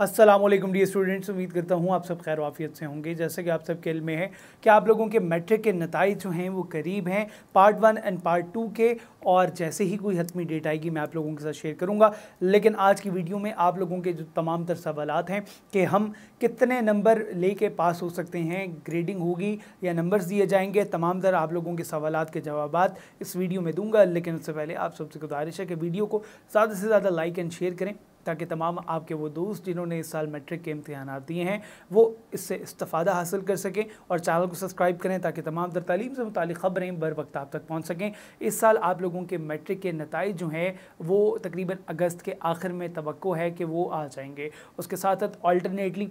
अस्सलाम वालेकुम D students उम्मीद करता हूँ आप सब खैर वाफियत से होंगे जैसे कि आप सब के में है कि आप लोगों के मेट्रिक के नतज जो हैं वो करीब हैं part one and part two के और जैसे ही कोई हतमी डेट आएगी मैं आप लोगों के साथ शेयर करूँगा लेकिन आज की वीडियो में आप लोगों के जो तमाम तर सवाल हैं कि हम कितने नंबर ले के पास हो सकते हैं ग्रेडिंग होगी या नंबर्स दिए जाएंगे तमाम तर आप लोगों के सवाल के जवाब इस वीडियो में दूंगा लेकिन उससे पहले आप सबसे गुजारिश है कि वीडियो को ज़्यादा से ज़्यादा लाइक एंड शेयर करें ताकि तमाम आपके वो दोस्त जिन्होंने इस साल मैट्रिक के इम्तहान दिए हैं वो इससे इस्तफ़ादा हासिल कर सकें और चैनल को सब्सक्राइब करें ताकि तमाम दर तलीम से मुतल ख़बरें बर वक्त आप तक पहुँच सकें इस साल आप लोगों के मैट्रिक के नतज जो हैं वो तकरीबन अगस्त के आखिर में तो है कि वो आ जाएंगे उसके साथ साथ ऑल्टरनेटली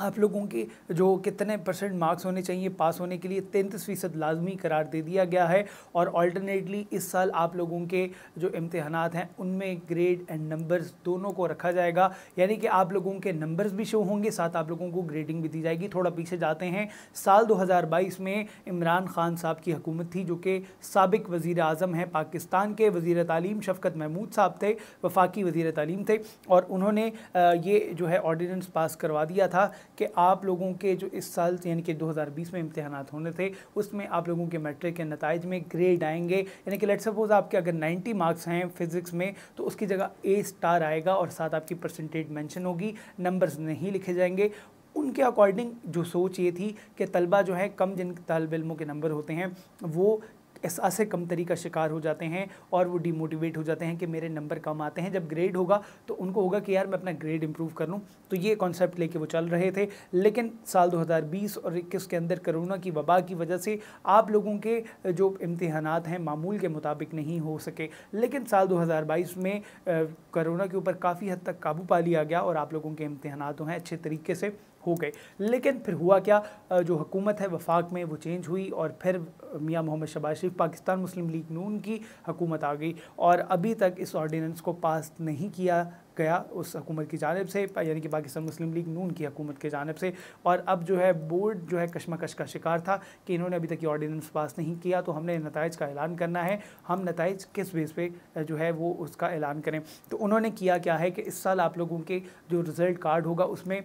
आप लोगों के जो कितने परसेंट मार्क्स होने चाहिए पास होने के लिए तैंतीस फ़ीसद लाजमी करार दे दिया गया है और ऑल्टरनेटली इस साल आप लोगों के जो इम्तहान हैं उनमें ग्रेड एंड नंबर्स दोनों को रखा जाएगा यानी कि आप लोगों के नंबर्स भी शो होंगे साथ आप लोगों को ग्रेडिंग भी दी जाएगी थोड़ा पीछे जाते हैं साल बाईस में इमरान खान साहब की हुकूमत थी जो कि सबक वज़ी अजम हैं पाकिस्तान के वज़ी तलीम शफकत महमूद साहब थे वफाकी वज़ी तलीम थे और उन्होंने ये जो है ऑर्डीनेंस पास करवा दिया था कि आप लोगों के जो इस साल यानी कि 2020 में इम्तहान होने थे उसमें आप लोगों के मेट्रिक के नतज में ग्रेड आएंगे यानी कि लेट सपोज आपके अगर 90 मार्क्स हैं फिजिक्स में तो उसकी जगह ए स्टार आएगा और साथ आपकी परसेंटेज मैंशन होगी नंबर्स नहीं लिखे जाएंगे उनके अकॉर्डिंग जो सोच ये थी कि तलबा जो है कम जिन तलब इलमों के नंबर होते हैं वो एहसास से कमतरी का शिकार हो जाते हैं और वो डिमोटिवेट हो जाते हैं कि मेरे नंबर कम आते हैं जब ग्रेड होगा तो उनको होगा कि यार मैं अपना ग्रेड इंप्रूव कर लूँ तो ये कॉन्सेप्ट लेके वो चल रहे थे लेकिन साल 2020 और 21 के अंदर कोरोना की वबा की वजह से आप लोगों के जो इम्तहान हैं मामूल के मुताबिक नहीं हो सके लेकिन साल दो में करोना के ऊपर काफ़ी हद तक काबू पा लिया गया और आप लोगों के इम्तहान जो हैं अच्छे तरीके से हो गए लेकिन फिर हुआ क्या जो हुकूमत है वफाक में वो चेंज हुई और फिर मियाँ मोहम्मद शबाज सिर्फ पाकिस्तान मुस्लिम लीग नून की हुकूमत आ गई और अभी तक इस ऑर्डीनेंस को पास नहीं किया गया उस हकूमत की जानब से यानी कि पाकिस्तान मुस्लिम लीग नून की हुकूमत की जानब से और अब जो है बोर्ड जो है कश्मकश का शिकार था कि इन्होंने अभी तक ये ऑर्डीनेंस पास नहीं किया तो हमने नतज का ऐलान करना है हम नतज किस बेस पे जो है वो उसका ऐलान करें तो उन्होंने किया क्या है कि इस साल आप लोगों के जो रिज़ल्ट कार्ड होगा उसमें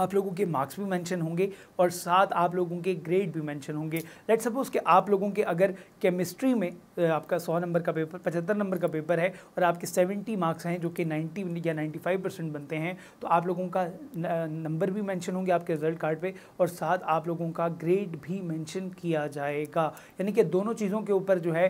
आप लोगों के मार्क्स भी मेंशन होंगे और साथ आप लोगों के ग्रेड भी मेंशन होंगे लेट सपोज कि आप लोगों के अगर केमिस्ट्री में आपका 100 नंबर का पेपर पचहत्तर नंबर का पेपर है और आपके 70 मार्क्स हैं जो कि 90 या 95 परसेंट बनते हैं तो आप लोगों का नंबर भी मेंशन होंगे आपके रिजल्ट कार्ड पे और साथ आप लोगों का ग्रेड भी मैंशन किया जाएगा यानी कि दोनों चीज़ों के ऊपर जो है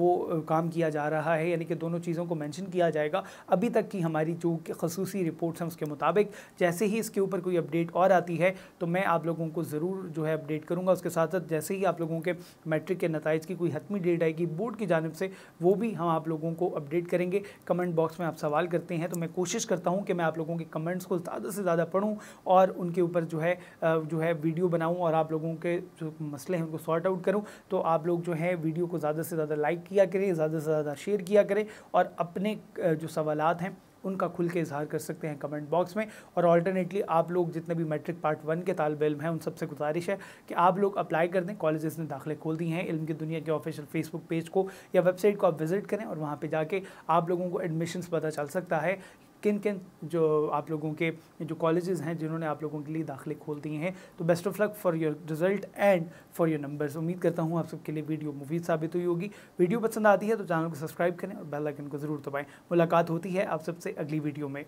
वो काम किया जा रहा है यानी कि दोनों चीज़ों को मैंशन किया जाएगा अभी तक की हमारी जो खसूसी रिपोर्ट्स हैं उसके मुताबिक जैसे ही इसके ऊपर कोई अपडेट और आती है तो मैं आप लोगों को ज़रूर जो है अपडेट करूँगा उसके साथ साथ जैसे ही आप लोगों के मैट्रिक के नतज की कोई हतमी डेट आएगी बोर्ड की जानब से वो भी हम आप लोगों को अपडेट करेंगे कमेंट बॉक्स में आप सवाल करते हैं तो मैं कोशिश करता हूँ कि मैं आप लोगों के कमेंट्स को ज़्यादा से ज़्यादा पढ़ूँ और उनके ऊपर जो है जो है वीडियो बनाऊँ और आप लोगों के जो मसले हैं उनको सॉर्ट आउट करूँ तो आप लोग जो है वीडियो को ज़्यादा से ज़्यादा लाइक किया करें ज़्यादा से ज़्यादा शेयर किया करें और अपने जो सवाल हैं उनका खुल के इजहार कर सकते हैं कमेंट बॉक्स में और ऑल्टरनेटली आप लोग जितने भी मैट्रिक पार्ट वन के तालब इम हैं उन सबसे गुजारिश है कि आप लोग अप्लाई कर दें कॉलेज़ ने दाखिले खोल दिए हैं इल्म की दुनिया के ऑफिशियल फेसबुक पेज को या वेबसाइट को आप विजिट करें और वहाँ पर जाके आप लोगों को एडमिशन्स पता चल सकता है किन किन जो आप लोगों के जो कॉलेजेस हैं जिन्होंने आप लोगों के लिए दाखिले खोल दिए हैं तो best of luck for your result and for your numbers उम्मीद करता हूँ आप सबके लिए वीडियो मुफीद साबित हुई होगी वीडियो पसंद आती है तो चैनल को सब्सक्राइब करें और बेल आइकन को ज़रूर दबाएँ मुलाकात होती है आप सबसे अगली वीडियो में